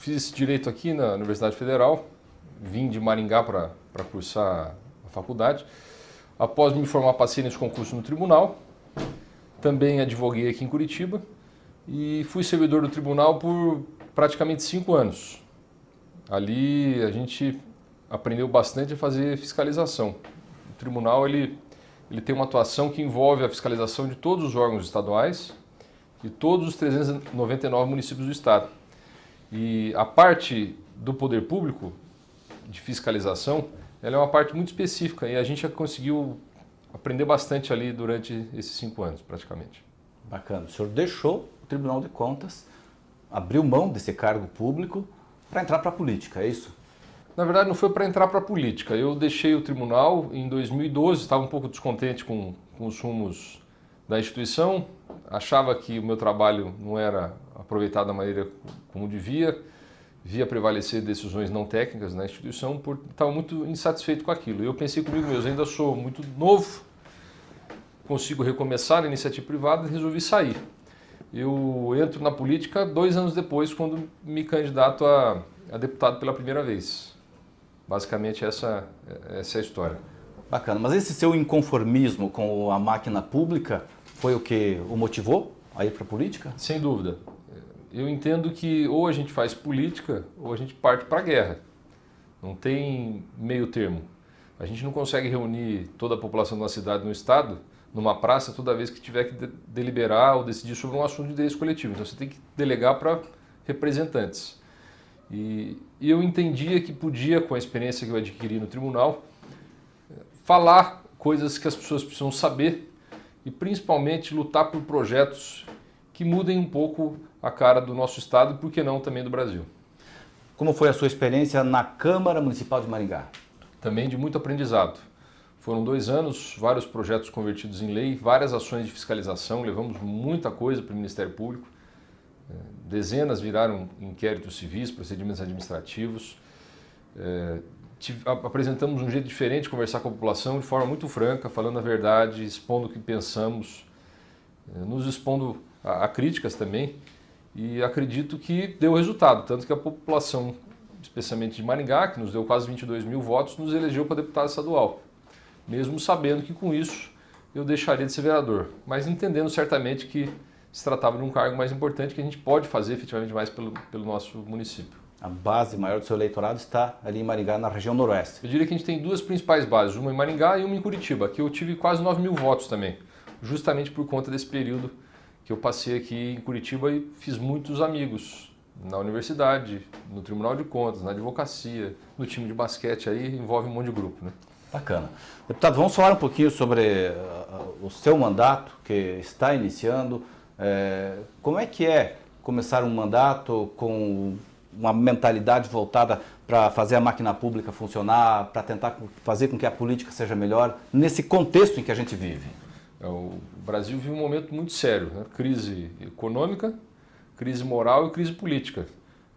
fiz direito aqui na Universidade Federal, vim de Maringá para cursar a faculdade. Após me formar, passei nesse concurso no tribunal, também advoguei aqui em Curitiba e fui servidor do tribunal por praticamente cinco anos. Ali a gente aprendeu bastante a fazer fiscalização. O tribunal ele, ele tem uma atuação que envolve a fiscalização de todos os órgãos estaduais e todos os 399 municípios do estado. E a parte do poder público, de fiscalização, ela é uma parte muito específica e a gente já conseguiu aprender bastante ali durante esses cinco anos, praticamente. Bacana. O senhor deixou o Tribunal de Contas, abriu mão desse cargo público para entrar para a política, é isso? Na verdade, não foi para entrar para a política. Eu deixei o tribunal em 2012, estava um pouco descontente com, com os rumos da instituição, achava que o meu trabalho não era aproveitado da maneira como devia, via prevalecer decisões não técnicas na instituição, por estava muito insatisfeito com aquilo. Eu pensei comigo mesmo, ainda sou muito novo, consigo recomeçar a iniciativa privada e resolvi sair. Eu entro na política dois anos depois, quando me candidato a, a deputado pela primeira vez. Basicamente essa, essa é a história. Bacana, mas esse seu inconformismo com a máquina pública foi o que o motivou a ir para a política? Sem dúvida eu entendo que ou a gente faz política ou a gente parte para a guerra. Não tem meio termo. A gente não consegue reunir toda a população de uma cidade, no estado, numa praça, toda vez que tiver que de deliberar ou decidir sobre um assunto de interesse coletivo. Então você tem que delegar para representantes. E, e eu entendia que podia, com a experiência que eu adquiri no tribunal, falar coisas que as pessoas precisam saber e principalmente lutar por projetos que mudem um pouco a cara do nosso estado e, por que não, também do Brasil. Como foi a sua experiência na Câmara Municipal de Maringá? Também de muito aprendizado. Foram dois anos, vários projetos convertidos em lei, várias ações de fiscalização, levamos muita coisa para o Ministério Público. É, dezenas viraram inquéritos civis, procedimentos administrativos. É, apresentamos um jeito diferente de conversar com a população, de forma muito franca, falando a verdade, expondo o que pensamos, é, nos expondo a, a críticas também, e acredito que deu resultado, tanto que a população, especialmente de Maringá, que nos deu quase 22 mil votos, nos elegeu para deputado estadual, mesmo sabendo que com isso eu deixaria de ser vereador, mas entendendo certamente que se tratava de um cargo mais importante que a gente pode fazer efetivamente mais pelo, pelo nosso município. A base maior do seu eleitorado está ali em Maringá, na região noroeste. Eu diria que a gente tem duas principais bases, uma em Maringá e uma em Curitiba, que eu tive quase 9 mil votos também, justamente por conta desse período que eu passei aqui em Curitiba e fiz muitos amigos na universidade, no Tribunal de Contas, na advocacia, no time de basquete, aí envolve um monte de grupo, né? Bacana. Deputado, vamos falar um pouquinho sobre eh, o seu mandato que está iniciando. É, como é que é começar um mandato com uma mentalidade voltada para fazer a máquina pública funcionar, para tentar fazer com que a política seja melhor nesse contexto em que a gente vive? É, o Brasil vive um momento muito sério, né? crise econômica, crise moral e crise política.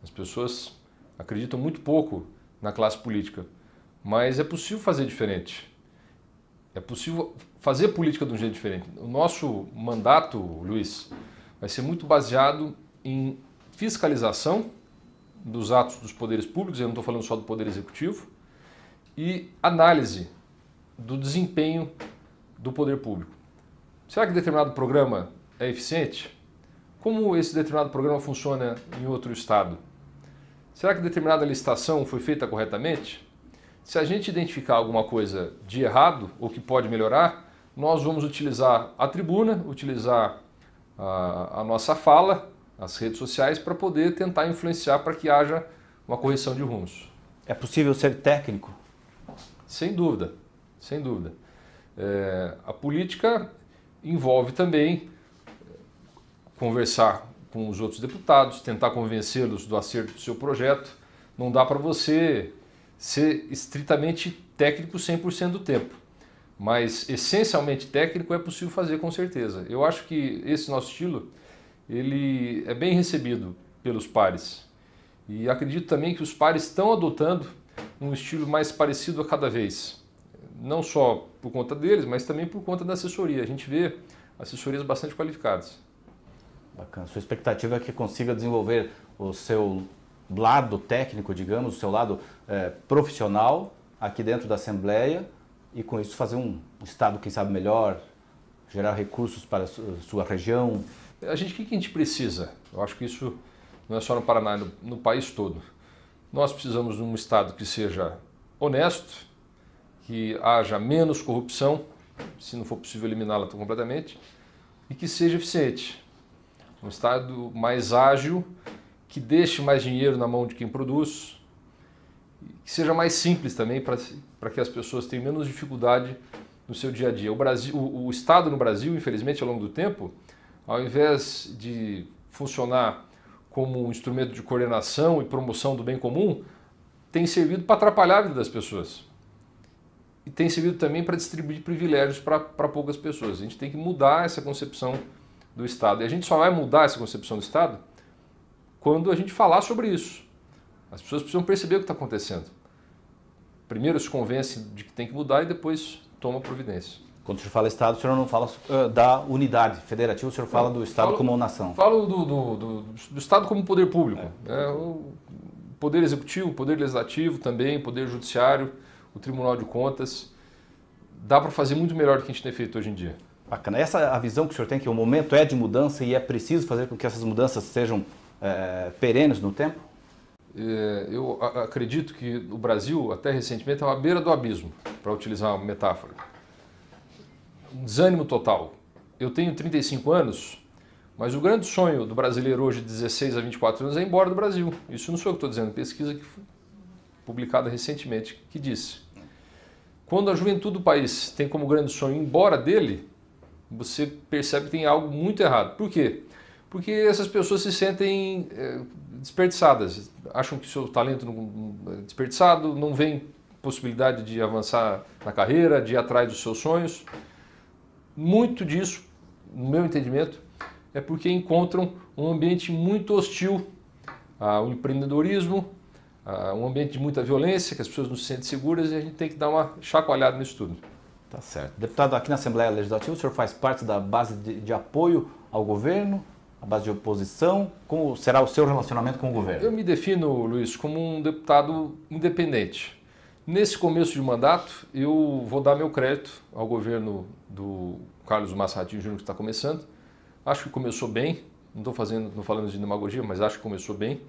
As pessoas acreditam muito pouco na classe política, mas é possível fazer diferente. É possível fazer política de um jeito diferente. O nosso mandato, Luiz, vai ser muito baseado em fiscalização dos atos dos poderes públicos, eu não estou falando só do poder executivo, e análise do desempenho do poder público. Será que determinado programa é eficiente? Como esse determinado programa funciona em outro estado? Será que determinada licitação foi feita corretamente? Se a gente identificar alguma coisa de errado ou que pode melhorar, nós vamos utilizar a tribuna, utilizar a, a nossa fala, as redes sociais, para poder tentar influenciar para que haja uma correção de rumos. É possível ser técnico? Sem dúvida, sem dúvida. É, a política envolve também conversar com os outros deputados, tentar convencê-los do acerto do seu projeto. Não dá para você ser estritamente técnico 100% do tempo, mas essencialmente técnico é possível fazer com certeza. Eu acho que esse nosso estilo ele é bem recebido pelos pares. E acredito também que os pares estão adotando um estilo mais parecido a cada vez não só por conta deles, mas também por conta da assessoria. A gente vê assessorias bastante qualificadas. Bacana. Sua expectativa é que consiga desenvolver o seu lado técnico, digamos, o seu lado é, profissional aqui dentro da Assembleia e com isso fazer um Estado, quem sabe, melhor, gerar recursos para a sua região? A gente, o que a gente precisa? Eu acho que isso não é só no Paraná, é no, no país todo. Nós precisamos de um Estado que seja honesto, que haja menos corrupção, se não for possível eliminá-la completamente, e que seja eficiente. Um Estado mais ágil, que deixe mais dinheiro na mão de quem produz, que seja mais simples também para que as pessoas tenham menos dificuldade no seu dia a dia. O, Brasil, o, o Estado no Brasil, infelizmente, ao longo do tempo, ao invés de funcionar como um instrumento de coordenação e promoção do bem comum, tem servido para atrapalhar a vida das pessoas e tem servido também para distribuir privilégios para poucas pessoas. A gente tem que mudar essa concepção do Estado. E a gente só vai mudar essa concepção do Estado quando a gente falar sobre isso. As pessoas precisam perceber o que está acontecendo. Primeiro se convence de que tem que mudar e depois toma providência. Quando o senhor fala Estado, o senhor não fala uh, da unidade federativa, o senhor fala não, do Estado falo, como nação. Falo do, do, do, do, Estado como poder público. É. É, o poder executivo, poder legislativo também, poder judiciário o Tribunal de Contas. Dá para fazer muito melhor do que a gente tem feito hoje em dia. Bacana. Essa é a visão que o senhor tem, que o momento é de mudança e é preciso fazer com que essas mudanças sejam é, perenes no tempo? É, eu acredito que o Brasil, até recentemente, estava tá à beira do abismo, para utilizar uma metáfora. Um desânimo total. Eu tenho 35 anos, mas o grande sonho do brasileiro hoje, de 16 a 24 anos, é ir embora do Brasil. Isso não sou eu que estou dizendo, pesquisa que publicada recentemente, que disse: Quando a juventude do país tem como grande sonho ir embora dele, você percebe que tem algo muito errado. Por quê? Porque essas pessoas se sentem é, desperdiçadas, acham que seu talento não, é desperdiçado, não vem possibilidade de avançar na carreira, de ir atrás dos seus sonhos. Muito disso, no meu entendimento, é porque encontram um ambiente muito hostil ao empreendedorismo, uh, um ambiente de muita violência, que as pessoas não se sentem seguras e a gente tem que dar uma chacoalhada nisso tudo. Tá certo. Deputado, aqui na Assembleia Legislativa, o senhor faz parte da base de, de apoio ao governo, a base de oposição. Como será o seu relacionamento com o governo? Eu me defino, Luiz, como um deputado independente. Nesse começo de mandato, eu vou dar meu crédito ao governo do Carlos Massartinho Júnior, que está começando. Acho que começou bem, não estou fazendo, não falando de demagogia, mas acho que começou bem.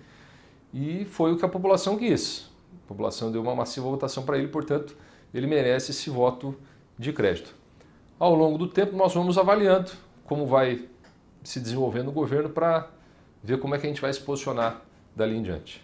E foi o que a população quis. A população deu uma massiva votação para ele, portanto, ele merece esse voto de crédito. Ao longo do tempo, nós vamos avaliando como vai se desenvolvendo o governo para ver como é que a gente vai se posicionar dali em diante.